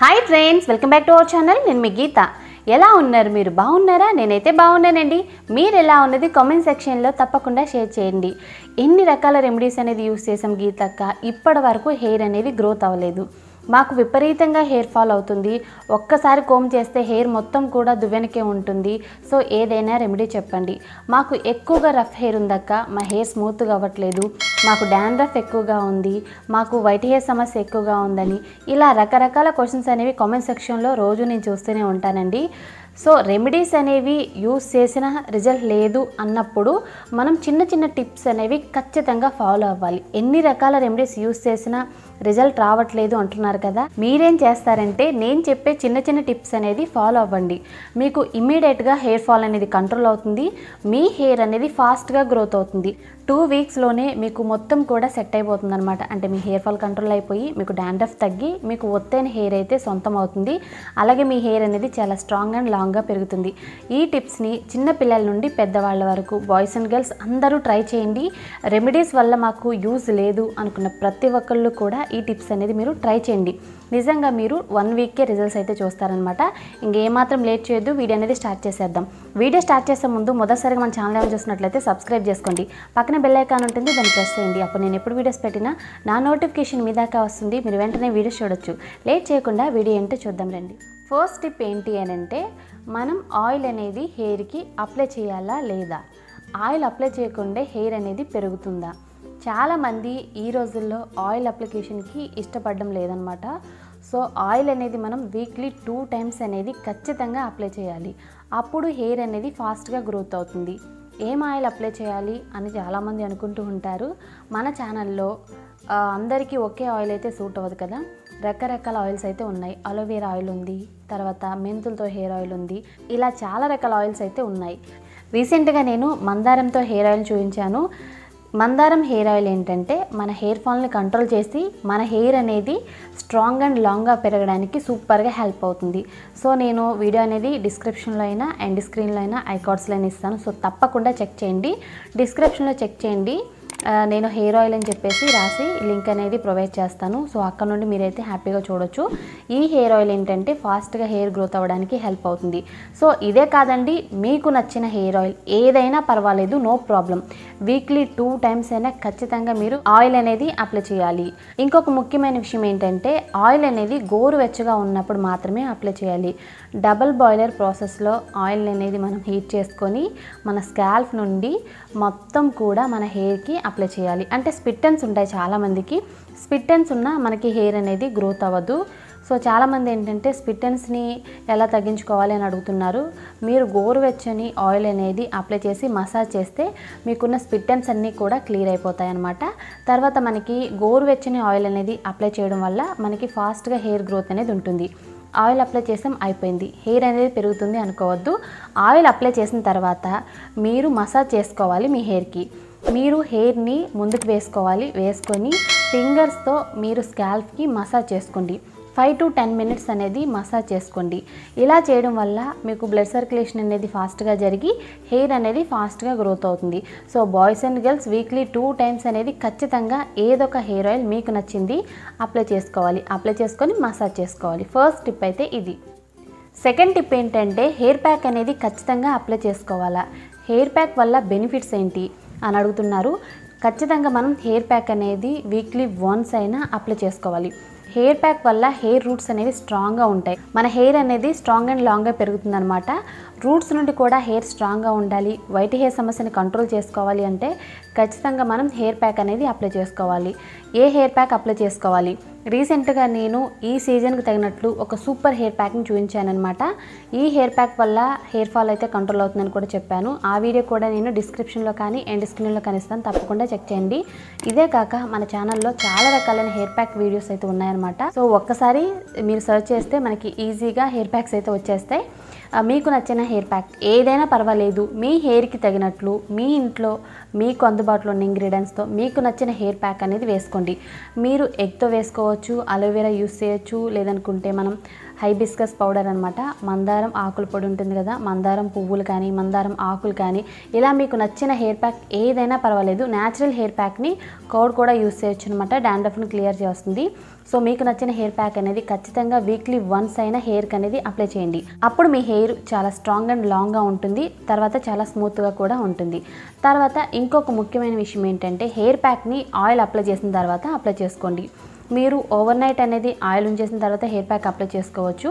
hi friends welcome back to our channel నేను మీ గీత ఎలా ఉన్నారు మీరు బాగున్నారా నేనైతే బాగున్నానండి మీరు ఎలా ఉన్నది కామెంట్ సెక్షన్లో తప్పకుండా షేర్ చేయండి ఎన్ని రకాల రెమెడీస్ అనేది యూస్ చేసాం గీతక్క ఇప్పటి వరకు హెయిర్ అనేది గ్రోత్ అవ్వలేదు మాకు విపరీతంగా హెయిర్ ఫాల్ అవుతుంది ఒక్కసారి కోమ్ చేస్తే హెయిర్ మొత్తం కూడా దువ్వెనకే ఉంటుంది సో ఏదైనా రెమెడీ చెప్పండి మాకు ఎక్కువగా రఫ్ హెయిర్ ఉందక్క మా హెయిర్ స్మూత్గా అవ్వట్లేదు మాకు డాండ్రఫ్ ఎక్కువగా ఉంది మాకు వైట్ హెయిర్ సమస్య ఎక్కువగా ఉందని ఇలా రకరకాల క్వశ్చన్స్ అనేవి కామెంట్ సెక్షన్లో రోజు నేను చూస్తూనే ఉంటానండి సో రెమెడీస్ అనేవి యూస్ చేసిన రిజల్ట్ లేదు అన్నప్పుడు మనం చిన్న చిన్న టిప్స్ అనేవి ఖచ్చితంగా ఫాలో అవ్వాలి ఎన్ని రకాల రెమెడీస్ యూస్ చేసినా రిజల్ట్ రావట్లేదు అంటున్నారు కదా మీరేం చేస్తారంటే నేను చెప్పే చిన్న చిన్న టిప్స్ అనేది ఫాలో అవ్వండి మీకు ఇమ్మీడియట్గా హెయిర్ ఫాల్ అనేది కంట్రోల్ అవుతుంది మీ హెయిర్ అనేది ఫాస్ట్గా గ్రోత్ అవుతుంది టూ వీక్స్లోనే మీకు మొత్తం కూడా సెట్ అయిపోతుంది అనమాట అంటే మీ హెయిర్ ఫాల్ కంట్రోల్ అయిపోయి మీకు డాండ్రఫ్ తగ్గి మీకు ఒత్తైన హెయిర్ అయితే సొంతం అవుతుంది అలాగే మీ హెయిర్ అనేది చాలా స్ట్రాంగ్ అండ్ లాంగ్గా పెరుగుతుంది ఈ టిప్స్ని చిన్న పిల్లల నుండి పెద్దవాళ్ళ వరకు బాయ్స్ అండ్ గర్ల్స్ అందరూ ట్రై చేయండి రెమెడీస్ వల్ల మాకు యూజ్ లేదు అనుకున్న ప్రతి ఒక్కళ్ళు కూడా ఈ టిప్స్ అనేది మీరు ట్రై చేయండి నిజంగా మీరు వన్ వీక్కే రిజల్ట్స్ అయితే చూస్తారనమాట ఇంకేమాత్రం లేట్ చేయొద్దు వీడియో అనేది స్టార్ట్ చేసేద్దాం వీడియో స్టార్ట్ చేసే ముందు మొదటిసారిగా మన ఛానల్ ఏమైనా చూసినట్లయితే సబ్స్క్రైబ్ చేసుకోండి పక్కన బెల్ ఐకాన్ ఉంటుంది దాన్ని ప్రెస్ చేయండి అప్పుడు నేను ఎప్పుడు వీడియోస్ పెట్టినా నా నోటిఫికేషన్ మీ దాకా వస్తుంది మీరు వెంటనే వీడియోస్ చూడొచ్చు లేట్ చేయకుండా వీడియో ఏంటో చూద్దాం రండి ఫస్ట్ టిప్ ఏంటి అని అంటే మనం ఆయిల్ అనేది హెయిర్కి అప్లై చేయాలా లేదా ఆయిల్ అప్లై చేయకుండా హెయిర్ అనేది పెరుగుతుందా చాలామంది ఈ రోజుల్లో ఆయిల్ అప్లికేషన్కి ఇష్టపడడం లేదనమాట సో ఆయిల్ అనేది మనం వీక్లీ టూ టైమ్స్ అనేది ఖచ్చితంగా అప్లై చేయాలి అప్పుడు హెయిర్ అనేది ఫాస్ట్గా గ్రోత్ అవుతుంది ఏం ఆయిల్ అప్లై చేయాలి అని చాలామంది అనుకుంటూ ఉంటారు మన ఛానల్లో అందరికీ ఒకే ఆయిల్ అయితే సూట్ అవ్వదు కదా రకరకాల ఆయిల్స్ అయితే ఉన్నాయి అలోవేరా ఆయిల్ ఉంది తర్వాత మెంతులతో హెయిర్ ఆయిల్ ఉంది ఇలా చాలా రకాల ఆయిల్స్ అయితే ఉన్నాయి రీసెంట్గా నేను మందారంతో హెయిర్ ఆయిల్ చూపించాను మందారం హెయిర్ ఆయిల్ ఏంటంటే మన హెయిర్ ఫాల్ని కంట్రోల్ చేసి మన హెయిర్ అనేది స్ట్రాంగ్ అండ్ లాంగ్గా పెరగడానికి సూపర్గా హెల్ప్ అవుతుంది సో నేను వీడియో అనేది డిస్క్రిప్షన్లో అయినా అండ్ స్క్రీన్లో అయినా ఐకార్డ్స్లో అయినా ఇస్తాను సో తప్పకుండా చెక్ చేయండి డిస్క్రిప్షన్లో చెక్ చేయండి నేను హెయిర్ ఆయిల్ అని చెప్పేసి రాసి లింక్ అనేది ప్రొవైడ్ చేస్తాను సో అక్కడ నుండి మీరైతే హ్యాపీగా చూడొచ్చు ఈ హెయిర్ ఆయిల్ ఏంటంటే ఫాస్ట్గా హెయిర్ గ్రోత్ అవ్వడానికి హెల్ప్ అవుతుంది సో ఇదే కాదండి మీకు నచ్చిన హెయిర్ ఆయిల్ ఏదైనా పర్వాలేదు no problem weekly two times అయినా ఖచ్చితంగా మీరు ఆయిల్ అనేది అప్లై చేయాలి ఇంకొక ముఖ్యమైన విషయం ఏంటంటే ఆయిల్ అనేది గోరువెచ్చగా ఉన్నప్పుడు మాత్రమే అప్లై చేయాలి డబల్ బాయిలర్ ప్రాసెస్లో ఆయిల్ అనేది మనం హీట్ చేసుకొని మన స్కాల్ఫ్ నుండి మొత్తం కూడా మన హెయిర్కి అప్లై చేయాలి అంటే స్పిట్టెన్స్ ఉంటాయి చాలామందికి స్పిట్టెన్స్ ఉన్న మనకి హెయిర్ అనేది గ్రోత్ అవ్వదు సో చాలామంది ఏంటంటే స్పిట్టెన్స్ని ఎలా తగ్గించుకోవాలి అని అడుగుతున్నారు మీరు గోరువెచ్చని ఆయిల్ అనేది అప్లై చేసి మసాజ్ చేస్తే మీకున్న స్పిట్టెన్స్ అన్నీ కూడా క్లియర్ అయిపోతాయి అనమాట తర్వాత మనకి గోరువెచ్చని ఆయిల్ అనేది అప్లై చేయడం వల్ల మనకి ఫాస్ట్గా హెయిర్ గ్రోత్ అనేది ఉంటుంది ఆయిల్ అప్లై చేసాం అయిపోయింది హెయిర్ అనేది పెరుగుతుంది అనుకోవద్దు ఆయిల్ అప్లై చేసిన తర్వాత మీరు మసాజ్ చేసుకోవాలి మీ హెయిర్కి మీరు హెయిర్ని ముందుకు వేసుకోవాలి వేసుకొని ఫింగర్స్తో మీరు స్కాల్ఫ్కి మసాజ్ చేసుకోండి ఫైవ్ టు టెన్ మినిట్స్ అనేది మసాజ్ చేసుకోండి ఇలా చేయడం వల్ల మీకు బ్లడ్ సర్క్యులేషన్ అనేది ఫాస్ట్గా జరిగి హెయిర్ అనేది ఫాస్ట్గా గ్రోత్ అవుతుంది so boys and girls weekly two times అనేది ఖచ్చితంగా ఏదొక హెయిర్ ఆయిల్ మీకు నచ్చింది అప్లై చేసుకోవాలి అప్లై చేసుకొని మసాజ్ చేసుకోవాలి ఫస్ట్ టిప్ అయితే ఇది సెకండ్ టిప్ ఏంటంటే హెయిర్ ప్యాక్ అనేది ఖచ్చితంగా అప్లై చేసుకోవాలా హెయిర్ ప్యాక్ వల్ల బెనిఫిట్స్ ఏంటి అని అడుగుతున్నారు ఖచ్చితంగా మనం హెయిర్ ప్యాక్ అనేది వీక్లీ వన్స్ అయినా అప్లై చేసుకోవాలి హెయిర్ ప్యాక్ వల్ల హెయిర్ రూట్స్ అనేవి స్ట్రాంగ్గా ఉంటాయి మన హెయిర్ అనేది స్ట్రాంగ్ అండ్ లాంగ్గా పెరుగుతుంది అనమాట రూట్స్ నుండి కూడా హెయిర్ స్ట్రాంగ్గా ఉండాలి వైట్ హెయిర్ సమస్యని కంట్రోల్ చేసుకోవాలి అంటే ఖచ్చితంగా మనం హెయిర్ ప్యాక్ అనేది అప్లై చేసుకోవాలి ఏ హెయిర్ ప్యాక్ అప్లై చేసుకోవాలి రీసెంట్గా నేను ఈ సీజన్కి తగినట్లు ఒక సూపర్ హెయిర్ ప్యాక్ని చూపించానమాట ఈ హెయిర్ ప్యాక్ వల్ల హెయిర్ ఫాల్ అయితే కంట్రోల్ అవుతుందని కూడా చెప్పాను ఆ వీడియో కూడా నేను డిస్క్రిప్షన్లో కానీ ఎండ్ స్క్రీన్లో కానీ ఇస్తాను తప్పకుండా చెక్ చేయండి ఇదే కాక మన ఛానల్లో చాలా రకాలైన హెయిర్ ప్యాక్ వీడియోస్ అయితే ఉన్నాయన్నమాట సో ఒక్కసారి మీరు సెర్చ్ చేస్తే మనకి ఈజీగా హెయిర్ ప్యాక్స్ అయితే వచ్చేస్తాయి మీకు నచ్చిన హెయిర్ ప్యాక్ ఏదైనా పర్వాలేదు మీ హెయిర్కి తగినట్లు మీ ఇంట్లో మీకు అందుబాటులో ఉన్న ఇంగ్రీడియంట్స్తో మీకు నచ్చిన హెయిర్ ప్యాక్ అనేది వేసుకోండి మీరు ఎగ్తో వేసుకోవచ్చు అలోవెరా యూస్ చేయొచ్చు లేదనుకుంటే మనం హైబిస్కస్ పౌడర్ అనమాట మందారం ఆకుల పొడి ఉంటుంది కదా మందారం పువ్వులు కానీ మందారం ఆకులు కానీ ఇలా మీకు నచ్చిన హెయిర్ ప్యాక్ ఏదైనా పర్వాలేదు న్యాచురల్ హెయిర్ ప్యాక్ని కౌడ్ కూడా యూస్ చేయొచ్చు అనమాట డాండ్రఫ్ను క్లియర్ చేస్తుంది సో మీకు నచ్చిన హెయిర్ ప్యాక్ అనేది ఖచ్చితంగా వీక్లీ వన్స్ అయినా హెయిర్కి అనేది అప్లై చేయండి అప్పుడు మీ హెయిర్ చాలా స్ట్రాంగ్ అండ్ లాంగ్గా ఉంటుంది తర్వాత చాలా స్మూత్గా కూడా ఉంటుంది తర్వాత ఇంకొక ముఖ్యమైన విషయం ఏంటంటే హెయిర్ ప్యాక్ని ఆయిల్ అప్లై చేసిన తర్వాత అప్లై చేసుకోండి మీరు ఓవర్ నైట్ అనేది ఆయిల్ ఉంచేసిన తర్వాత హెయిర్ ప్యాక్ అప్లై చేసుకోవచ్చు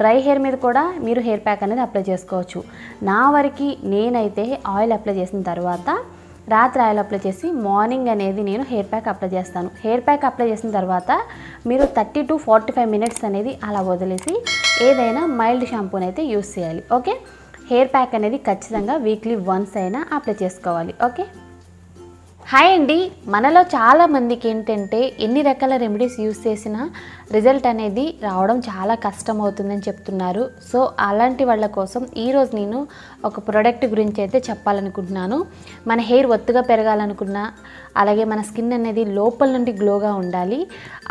డ్రై హెయిర్ మీద కూడా మీరు హెయిర్ ప్యాక్ అనేది అప్లై చేసుకోవచ్చు నా వరకు నేనైతే ఆయిల్ అప్లై చేసిన తర్వాత రాత్రి ఆయిల్ అప్లై చేసి మార్నింగ్ అనేది నేను హెయిర్ ప్యాక్ అప్లై చేస్తాను హెయిర్ ప్యాక్ అప్లై చేసిన తర్వాత మీరు thirty to forty five minutes అనేది అలా వదిలేసి ఏదైనా మైల్డ్ షాంపూని అయితే యూస్ చేయాలి ఓకే హెయిర్ ప్యాక్ అనేది ఖచ్చితంగా వీక్లీ వన్స్ అయినా అప్లై చేసుకోవాలి ఓకే హాయ్ అండి మనలో చాలామందికి ఏంటంటే ఎన్ని రకాల రెమెడీస్ యూస్ చేసినా రిజల్ట్ అనేది రావడం చాలా కష్టం అవుతుందని చెప్తున్నారు సో అలాంటి వాళ్ళ కోసం ఈరోజు నేను ఒక ప్రోడక్ట్ గురించి అయితే చెప్పాలనుకుంటున్నాను మన హెయిర్ ఒత్తుగా పెరగాలనుకున్నా అలాగే మన స్కిన్ అనేది లోపల నుండి గ్లోగా ఉండాలి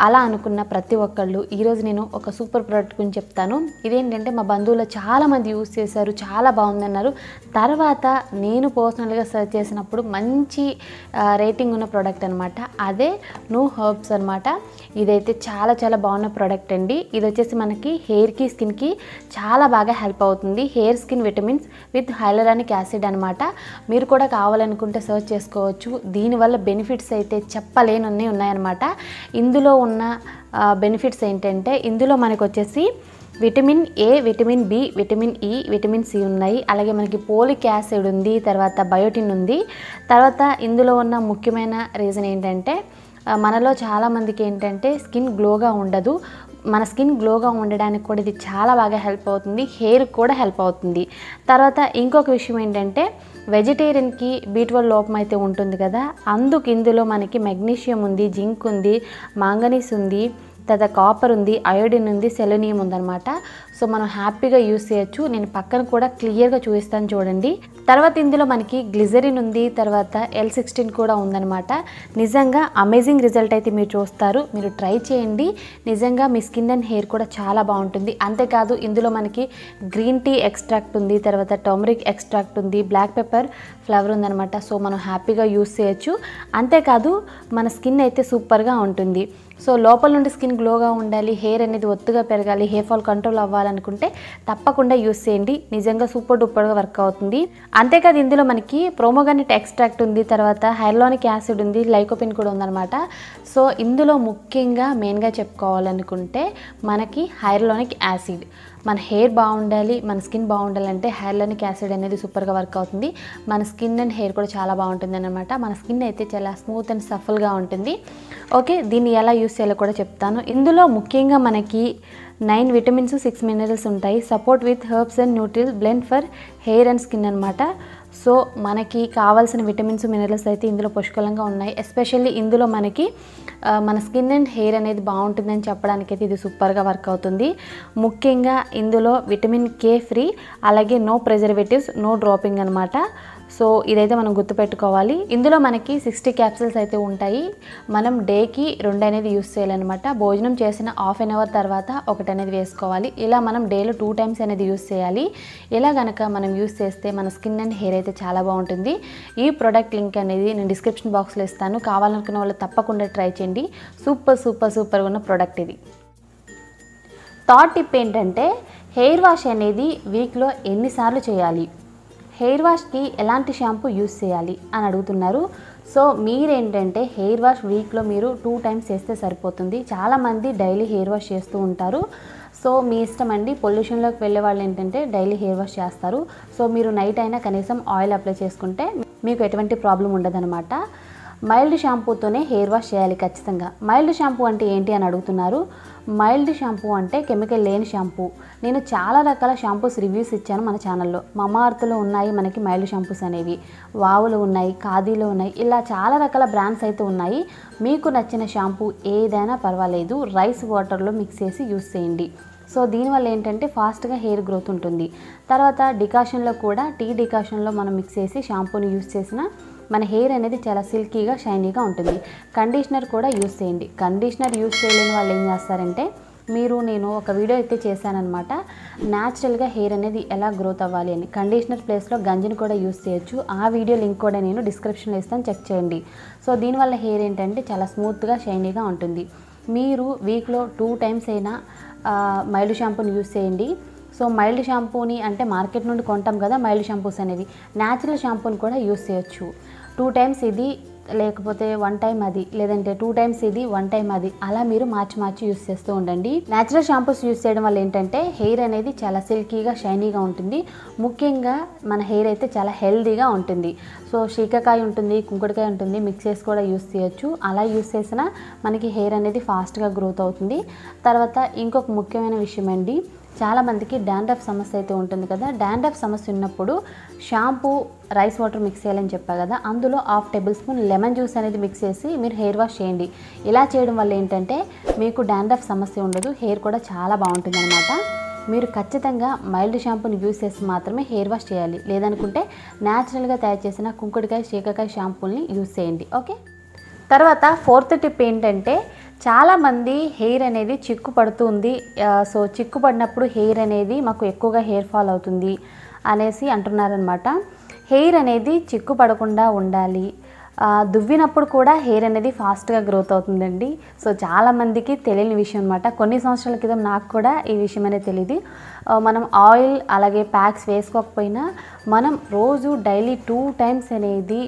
అలా అనుకున్న ప్రతి ఒక్కళ్ళు ఈరోజు నేను ఒక సూపర్ ప్రోడక్ట్ గురించి చెప్తాను ఇదేంటంటే మా బంధువులు చాలామంది యూస్ చేశారు చాలా బాగుందన్నారు తర్వాత నేను పర్సనల్గా సర్చ్ చేసినప్పుడు మంచి రేటింగ్ ఉన్న ప్రోడక్ట్ అనమాట అదే నూ హర్బ్స్ అనమాట ఇదైతే చాలా చాలా బాగున్న ప్రోడక్ట్ అండి ఇది వచ్చేసి మనకి హెయిర్కి స్కిన్కి చాలా బాగా హెల్ప్ అవుతుంది hair skin vitamins with hyaluronic acid అనమాట మీరు కూడా కావాలనుకుంటే సర్చ్ చేసుకోవచ్చు దీనివల్ల బెనిఫిట్స్ అయితే చెప్పలేనన్నీ ఉన్నాయన్నమాట ఇందులో ఉన్న బెనిఫిట్స్ ఏంటంటే ఇందులో మనకు వచ్చేసి vitamin A vitamin B vitamin E vitamin C ఉన్నాయి అలాగే మనకి పోలిక్ యాసిడ్ ఉంది తర్వాత బయోటిన్ ఉంది తర్వాత ఇందులో ఉన్న ముఖ్యమైన రీజన్ ఏంటంటే మనలో చాలామందికి ఏంటంటే స్కిన్ గ్లోగా ఉండదు మన స్కిన్ గ్లోగా ఉండడానికి కూడా ఇది చాలా బాగా హెల్ప్ అవుతుంది హెయిర్ కూడా హెల్ప్ అవుతుంది తర్వాత ఇంకొక విషయం ఏంటంటే వెజిటేరియన్కి బీట్వల్ లోపం అయితే ఉంటుంది కదా అందుకు ఇందులో మనకి మెగ్నీషియం ఉంది జింక్ ఉంది మాంగనీస్ ఉంది తర్వాత కాపర్ ఉంది అయోడిన్ ఉంది సెలోనియం ఉందన్నమాట సో మనం హ్యాపీగా యూస్ చేయొచ్చు నేను పక్కన కూడా క్లియర్గా చూపిస్తాను చూడండి తర్వాత ఇందులో మనకి గ్లిజరిన్ ఉంది తర్వాత ఎల్ సిక్స్టీన్ కూడా ఉందనమాట నిజంగా అమేజింగ్ రిజల్ట్ అయితే మీరు చూస్తారు మీరు ట్రై చేయండి నిజంగా మీ స్కిన్ అండ్ హెయిర్ కూడా చాలా బాగుంటుంది అంతేకాదు ఇందులో మనకి గ్రీన్ టీ ఎక్స్ట్రాక్ట్ ఉంది తర్వాత టర్మరిక్ ఎక్స్ట్రాక్ట్ ఉంది బ్లాక్ పెప్పర్ ఫ్లవర్ ఉందనమాట సో మనం హ్యాపీగా యూస్ చేయొచ్చు అంతేకాదు మన స్కిన్ అయితే సూపర్గా ఉంటుంది సో లోపల నుండి స్కిన్ గ్లోగా ఉండాలి హెయిర్ అనేది ఒత్తుగా పెరగాలి హెయిర్ ఫాల్ కంట్రోల్ అవ్వాలి అనుకుంటే తప్పకుండా యూస్ చేయండి నిజంగా సూపర్ డూపర్గా వర్క్ అవుతుంది అంతేకాదు ఇందులో మనకి ప్రోమోగానిట్ ఎక్స్ట్రాక్ట్ ఉంది తర్వాత హైర్లోనిక్ యాసిడ్ ఉంది లైకోపిన్ కూడా ఉందన్నమాట సో ఇందులో ముఖ్యంగా మెయిన్గా చెప్పుకోవాలనుకుంటే మనకి హైర్లోనిక్ యాసిడ్ మన హెయిర్ బాగుండాలి మన స్కిన్ బాగుండాలంటే హెయిర్లానిక్ యాసిడ్ అనేది సూపర్గా వర్క్ అవుతుంది మన స్కిన్ అండ్ హెయిర్ కూడా చాలా బాగుంటుంది అనమాట మన స్కిన్ అయితే చాలా స్మూత్ అండ్ సఫల్గా ఉంటుంది ఓకే దీన్ని ఎలా యూస్ చేయాలో కూడా చెప్తాను ఇందులో ముఖ్యంగా మనకి నైన్ విటమిన్స్ సిక్స్ మినరల్స్ ఉంటాయి support with herbs and nutrients blend for hair and skin అనమాట సో మనకి కావాల్సిన విటమిన్స్ మినరల్స్ అయితే ఇందులో పుష్కలంగా ఉన్నాయి ఎస్పెషల్లీ ఇందులో మనకి మన స్కిన్ అండ్ హెయిర్ అనేది బాగుంటుందని చెప్పడానికి అయితే ఇది సూపర్గా వర్క్ అవుతుంది ముఖ్యంగా ఇందులో విటమిన్ కే ఫ్రీ అలాగే నో ప్రిజర్వేటివ్స్ నో డ్రాపింగ్ అనమాట సో ఇదైతే మనం గుర్తుపెట్టుకోవాలి ఇందులో మనకి సిక్స్టీ క్యాప్సిల్స్ అయితే ఉంటాయి మనం డేకి రెండు అనేది యూస్ చేయాలన్నమాట భోజనం చేసిన హాఫ్ అన్ అవర్ తర్వాత ఒకటి అనేది వేసుకోవాలి ఇలా మనం డేలో టూ టైమ్స్ అనేది యూస్ చేయాలి ఇలా కనుక మనం యూస్ చేస్తే మన స్కిన్ అండ్ హెయిర్ అయితే చాలా బాగుంటుంది ఈ ప్రోడక్ట్ లింక్ అనేది నేను డిస్క్రిప్షన్ బాక్స్లో ఇస్తాను కావాలనుకున్న వాళ్ళు తప్పకుండా ట్రై చేయండి సూపర్ సూపర్ సూపర్ ఉన్న ప్రోడక్ట్ ఇది థాట్ టిప్ ఏంటంటే హెయిర్ వాష్ అనేది వీక్లో ఎన్నిసార్లు చేయాలి హెయిర్ వాష్కి ఎలాంటి షాంపూ యూస్ చేయాలి అని అడుగుతున్నారు సో మీరేంటంటే హెయిర్ వాష్ వీక్లో మీరు టూ టైమ్స్ చేస్తే సరిపోతుంది చాలామంది డైలీ హెయిర్ వాష్ చేస్తూ ఉంటారు సో మీ ఇష్టం అండి పొల్యూషన్లోకి వెళ్ళే వాళ్ళు ఏంటంటే డైలీ హెయిర్ వాష్ చేస్తారు సో మీరు నైట్ అయినా కనీసం ఆయిల్ అప్లై చేసుకుంటే మీకు ఎటువంటి ప్రాబ్లం ఉండదనమాట మైల్డ్ షాంపూతోనే హెయిర్ వాష్ చేయాలి ఖచ్చితంగా మైల్డ్ షాంపూ అంటే ఏంటి అని అడుగుతున్నారు మైల్డ్ షాంపూ అంటే కెమికల్ లేని షాంపూ నేను చాలా రకాల షాంపూస్ రివ్యూస్ ఇచ్చాను మన ఛానల్లో మమార్త్లో ఉన్నాయి మనకి మైల్డ్ షాంపూస్ అనేవి వావులు ఉన్నాయి ఖాదీలు ఉన్నాయి ఇలా చాలా రకాల బ్రాండ్స్ అయితే ఉన్నాయి మీకు నచ్చిన షాంపూ ఏదైనా పర్వాలేదు రైస్ వాటర్లో మిక్స్ చేసి యూస్ చేయండి సో దీనివల్ల ఏంటంటే ఫాస్ట్గా హెయిర్ గ్రోత్ ఉంటుంది తర్వాత డికాషన్లో కూడా టీ డికాషన్లో మనం మిక్స్ చేసి షాంపూని యూస్ చేసిన మన హెయిర్ అనేది చాలా సిల్కీగా షైనీగా ఉంటుంది కండిషనర్ కూడా యూస్ చేయండి కండిషనర్ యూస్ చేయలేని వాళ్ళు ఏం చేస్తారంటే మీరు నేను ఒక వీడియో అయితే చేశానమాట న్యాచురల్గా హెయిర్ అనేది ఎలా గ్రోత్ అవ్వాలి అని కండిషనర్ ప్లేస్లో గంజిని కూడా యూస్ చేయొచ్చు ఆ వీడియో లింక్ కూడా నేను డిస్క్రిప్షన్లో ఇస్తాను చెక్ చేయండి సో దీనివల్ల హెయిర్ ఏంటంటే చాలా స్మూత్గా షైనీగా ఉంటుంది మీరు వీక్లో టూ టైమ్స్ అయినా మైల్డ్ షాంపూని యూస్ చేయండి సో మైల్డ్ షాంపూని అంటే మార్కెట్ నుండి కొంటాం కదా మైల్డ్ షాంపూస్ అనేవి న్యాచురల్ షాంపూని కూడా యూస్ చేయొచ్చు టూ టైమ్స్ ఇది లేకపోతే వన్ టైం అది లేదంటే టూ టైమ్స్ ఇది వన్ టైం అది అలా మీరు మార్చి మార్చి యూస్ చేస్తూ ఉండండి న్యాచురల్ షాంపూస్ యూస్ చేయడం వల్ల ఏంటంటే హెయిర్ అనేది చాలా సిల్కీగా షైనీగా ఉంటుంది ముఖ్యంగా మన హెయిర్ అయితే చాలా హెల్దీగా ఉంటుంది సో శీకకాయ ఉంటుంది కుంకుడుకాయ ఉంటుంది మిక్స్ చేసి కూడా యూస్ చేయొచ్చు అలా యూస్ చేసినా మనకి హెయిర్ అనేది ఫాస్ట్గా గ్రోత్ అవుతుంది తర్వాత ఇంకొక ముఖ్యమైన విషయం అండి చాలామందికి డాండ్రఫ్ సమస్య అయితే ఉంటుంది కదా డాండ్రఫ్ సమస్య ఉన్నప్పుడు షాంపూ రైస్ వాటర్ మిక్స్ చేయాలని చెప్పా కదా అందులో half tablespoon lemon juice అనేది మిక్స్ చేసి మీరు హెయిర్ వాష్ చేయండి ఇలా చేయడం వల్ల ఏంటంటే మీకు డాండ్రఫ్ సమస్య ఉండదు హెయిర్ కూడా చాలా బాగుంటుంది అనమాట మీరు ఖచ్చితంగా మైల్డ్ షాంపూని యూస్ చేసి మాత్రమే హెయిర్ వాష్ చేయాలి లేదనుకుంటే న్యాచురల్గా తయారు చేసిన కుంకుడికాయ చీకకాయ షాంపూని యూస్ చేయండి ఓకే తర్వాత ఫోర్త్ టిప్ ఏంటంటే చాలామంది హెయిర్ అనేది చిక్కు పడుతుంది సో చిక్కు పడినప్పుడు హెయిర్ అనేది మాకు ఎక్కువగా హెయిర్ ఫాల్ అవుతుంది అనేసి అంటున్నారనమాట హెయిర్ అనేది చిక్కు పడకుండా ఉండాలి దువ్వినప్పుడు కూడా హెయిర్ అనేది ఫాస్ట్గా గ్రోత్ అవుతుందండి సో చాలామందికి తెలియని విషయం అనమాట కొన్ని సంవత్సరాల క్రితం నాకు కూడా ఈ విషయం అనేది తెలియదు మనం ఆయిల్ అలాగే ప్యాక్స్ వేసుకోకపోయినా మనం రోజు డైలీ టూ టైమ్స్ అనేది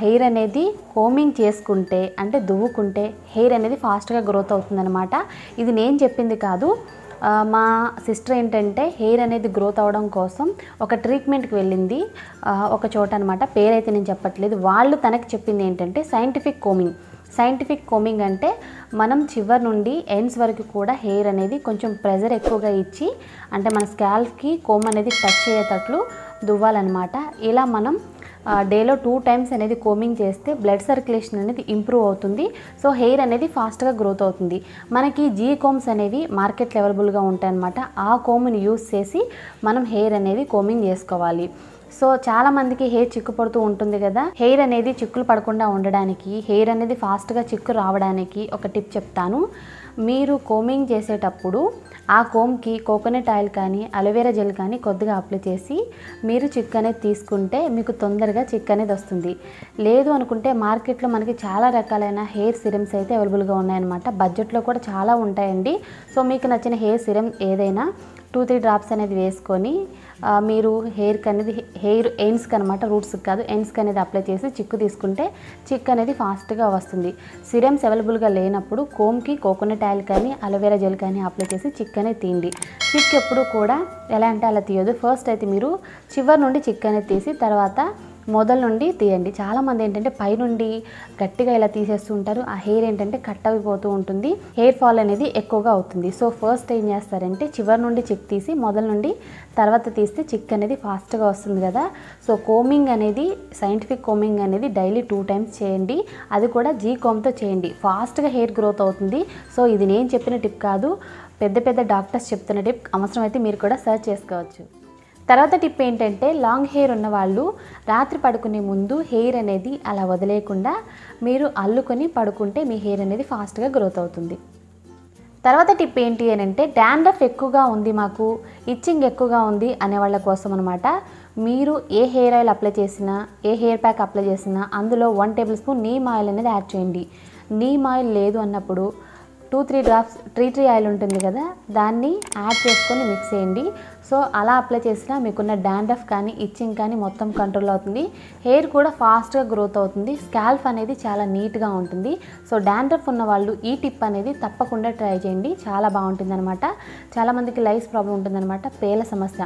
హెయిర్ అనేది కోమింగ్ చేసుకుంటే అంటే దువ్వుకుంటే హెయిర్ అనేది ఫాస్ట్గా గ్రోత్ అవుతుందనమాట ఇది నేను చెప్పింది కాదు మా సిస్టర్ ఏంటంటే హెయిర్ అనేది గ్రోత్ అవడం కోసం ఒక ట్రీట్మెంట్కి వెళ్ళింది ఒక చోట అనమాట పేరైతే నేను చెప్పట్లేదు వాళ్ళు తనకి చెప్పింది ఏంటంటే సైంటిఫిక్ కోమింగ్ సైంటిఫిక్ కోమింగ్ అంటే మనం చివరి నుండి ఎండ్స్ వరకు కూడా హెయిర్ అనేది కొంచెం ప్రెజర్ ఎక్కువగా ఇచ్చి అంటే మన స్కాల్ఫ్కి కోమ్ అనేది టచ్ అయ్యేటట్లు దువ్వాలన్నమాట ఇలా మనం డేలో టూ టైమ్స్ అనేది కోమింగ్ చేస్తే బ్లడ్ సర్క్యులేషన్ అనేది ఇంప్రూవ్ అవుతుంది సో హెయిర్ అనేది ఫాస్ట్గా గ్రోత్ అవుతుంది మనకి జీ కోమ్స్ అనేవి మార్కెట్లో అవైలబుల్గా ఉంటాయన్నమాట ఆ కోమ్ని యూస్ చేసి మనం హెయిర్ అనేది కోమింగ్ చేసుకోవాలి సో చాలా మందికి హెయిర్ చిక్కు పడుతూ ఉంటుంది కదా హెయిర్ అనేది చిక్కులు పడకుండా ఉండడానికి హెయిర్ అనేది ఫాస్ట్గా చిక్కు రావడానికి ఒక టిప్ చెప్తాను మీరు కోమింగ్ చేసేటప్పుడు ఆ కోమ్కి కోకోనట్ ఆయిల్ కానీ అలోవేరా జెల్ కానీ కొద్దిగా అప్లై చేసి మీరు చిక్కు అనేది తీసుకుంటే మీకు తొందరగా చిక్కు అనేది వస్తుంది లేదు అనుకుంటే మార్కెట్లో మనకి చాలా రకాలైన హెయిర్ సిరమ్స్ అయితే అవైలబుల్గా ఉన్నాయన్నమాట బడ్జెట్లో కూడా చాలా ఉంటాయండి సో మీకు నచ్చిన హెయిర్ సిరమ్ ఏదైనా టూ త్రీ డ్రాప్స్ అనేది వేసుకొని మీరు హెయిర్కి అనేది హెయిర్ ఎయిన్స్కి అనమాట రూట్స్కి కాదు ఎయిన్స్కి అనేది అప్లై చేసి చిక్కు తీసుకుంటే చిక్ అనేది ఫాస్ట్గా వస్తుంది సిరమ్స్ అవైలబుల్గా లేనప్పుడు కోమ్కి కోకోనట్ ఆయిల్ కానీ అలోవెరా జెల్ కానీ అప్లై చేసి చిక్ అనేది తీయండి చిక్ ఎప్పుడు కూడా ఎలా అంటే అలా తీయదు ఫస్ట్ అయితే మీరు చివరి నుండి చిక్ అనేది తీసి తర్వాత మొదల నుండి తీయండి చాలామంది ఏంటంటే పైనుండి గట్టిగా ఇలా తీసేస్తూ ఉంటారు ఆ హెయిర్ ఏంటంటే కట్ అయిపోతూ ఉంటుంది హెయిర్ ఫాల్ అనేది ఎక్కువగా అవుతుంది సో ఫస్ట్ ఏం చేస్తారంటే చివరి నుండి చిక్ తీసి మొదల నుండి తర్వాత తీస్తే చిక్ అనేది ఫాస్ట్గా వస్తుంది కదా సో కోమింగ్ అనేది సైంటిఫిక్ కోమింగ్ అనేది డైలీ టూ టైమ్స్ చేయండి అది కూడా జీ కోమ్తో చేయండి ఫాస్ట్గా హెయిర్ గ్రోత్ అవుతుంది సో ఇది నేను చెప్పిన టిప్ కాదు పెద్ద పెద్ద డాక్టర్స్ చెప్తున్న టిప్ అవసరమైతే మీరు కూడా సర్చ్ చేసుకోవచ్చు తర్వాత టిప్ ఏంటంటే లాంగ్ హెయిర్ ఉన్నవాళ్ళు రాత్రి పడుకునే ముందు హెయిర్ అనేది అలా వదిలేయకుండా మీరు అల్లుకొని పడుకుంటే మీ హెయిర్ అనేది ఫాస్ట్గా గ్రోత్ అవుతుంది తర్వాత టిప్ ఏంటి అని అంటే డాండ్రఫ్ ఎక్కువగా ఉంది మాకు ఇచ్చింగ్ ఎక్కువగా ఉంది అనే వాళ్ళ కోసం అనమాట మీరు ఏ హెయిర్ ఆయిల్ అప్లై చేసినా ఏ హెయిర్ ప్యాక్ అప్లై చేసినా అందులో one tablespoon neem oil అనేది యాడ్ చేయండి నీమ్ ఆయిల్ లేదు అన్నప్పుడు two three drops tree tree oil ఉంటుంది కదా దాన్ని యాడ్ చేసుకొని మిక్స్ చేయండి సో అలా అప్లై చేసినా మీకున్న డాండ్రఫ్ కానీ ఇచ్చింగ్ కానీ మొత్తం కంట్రోల్ అవుతుంది హెయిర్ కూడా ఫాస్ట్గా గ్రోత్ అవుతుంది స్కాల్ఫ్ అనేది చాలా నీట్గా ఉంటుంది సో డాండ్రఫ్ ఉన్న వాళ్ళు ఈ టిప్ అనేది తప్పకుండా ట్రై చేయండి చాలా బాగుంటుంది అనమాట చాలామందికి లైఫ్ ప్రాబ్లం ఉంటుందన్నమాట పేల సమస్య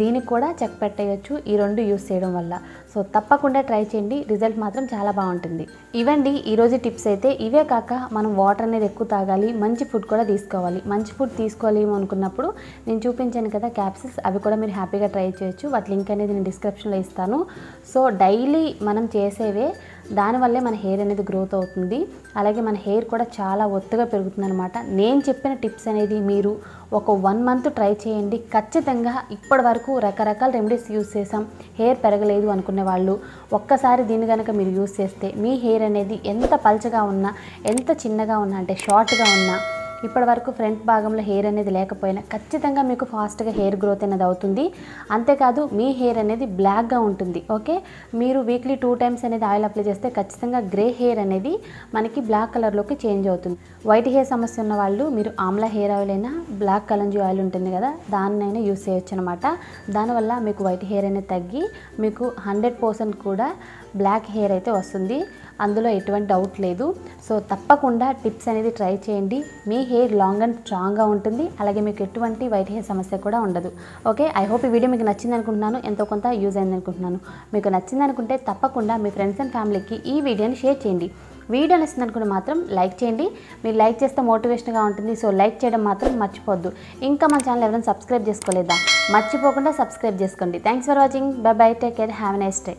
దీనికి కూడా చెక్ పెట్టేయచ్చు ఈ రెండు యూస్ చేయడం వల్ల సో తప్పకుండా ట్రై చేయండి రిజల్ట్ మాత్రం చాలా బాగుంటుంది ఇవండి ఈరోజు టిప్స్ అయితే ఇవే కాక మనం వాటర్ అనేది ఎక్కువ తాగాలి మంచి ఫుడ్ కూడా తీసుకోవాలి మంచి ఫుడ్ తీసుకోలేము అనుకున్నప్పుడు నేను చూపించాను కదా క్యాప్సిల్స్ అవి కూడా మీరు హ్యాపీగా ట్రై చేయొచ్చు వాటి లింక్ అనేది నేను డిస్క్రిప్షన్లో ఇస్తాను సో డైలీ మనం చేసేవే దానివల్లే మన హెయిర్ అనేది గ్రోత్ అవుతుంది అలాగే మన హెయిర్ కూడా చాలా ఒత్తుగా పెరుగుతుందనమాట నేను చెప్పిన టిప్స్ అనేది మీరు ఒక వన్ మంత్ ట్రై చేయండి ఖచ్చితంగా ఇప్పటి వరకు రకరకాల రెమెడీస్ యూస్ చేసాం హెయిర్ పెరగలేదు అనుకునే వాళ్ళు ఒక్కసారి దీన్ని కనుక మీరు యూస్ చేస్తే మీ హెయిర్ అనేది ఎంత పల్చగా ఉన్నా ఎంత చిన్నగా ఉన్నా అంటే షార్ట్గా ఉన్నా ఇప్పటి వరకు ఫ్రంట్ భాగంలో హెయిర్ అనేది లేకపోయినా ఖచ్చితంగా మీకు ఫాస్ట్గా హెయిర్ గ్రోత్ అనేది అవుతుంది అంతేకాదు మీ హెయిర్ అనేది బ్లాక్గా ఉంటుంది ఓకే మీరు వీక్లీ టూ టైమ్స్ అనేది ఆయిల్ అప్లై చేస్తే ఖచ్చితంగా గ్రే హెయిర్ అనేది మనకి బ్లాక్ కలర్లోకి చేంజ్ అవుతుంది వైట్ హెయిర్ సమస్య ఉన్న వాళ్ళు మీరు ఆమ్లా హెయిర్ ఆయిల్ అయినా బ్లాక్ కలంజీ ఆయిల్ ఉంటుంది కదా దాన్నైనా యూస్ చేయొచ్చు అనమాట దానివల్ల మీకు వైట్ హెయిర్ అనేది తగ్గి మీకు హండ్రెడ్ పర్సెంట్ కూడా బ్లాక్ హెయిర్ అయితే వస్తుంది అందులో ఎటువంటి డౌట్ లేదు సో తప్పకుండా టిప్స్ అనేది ట్రై చేయండి మీ హెయిర్ లాంగ్ అండ్ స్ట్రాంగ్గా ఉంటుంది అలాగే మీకు ఎటువంటి వైట్ హెయిర్ సమస్య కూడా ఉండదు ఓకే ఐ హోప్ ఈ వీడియో మీకు నచ్చింది అనుకుంటున్నాను ఎంతో కొంత యూజ్ అయింది అనుకుంటున్నాను మీకు నచ్చింది అనుకుంటే తప్పకుండా మీ ఫ్రెండ్స్ అండ్ ఫ్యామిలీకి ఈ వీడియోని షేర్ చేయండి వీడియో నచ్చింది అనుకుంటే మాత్రం లైక్ చేయండి మీరు లైక్ చేస్తే మోటివేషన్గా ఉంటుంది సో లైక్ చేయడం మాత్రం మర్చిపోద్దు ఇంకా మా ఛానల్ ఎవరైనా సబ్స్క్రైబ్ చేసుకోలేదా మర్చిపోకుండా సబ్స్క్రైబ్ చేసుకోండి thanks for watching bye bye take care have nice day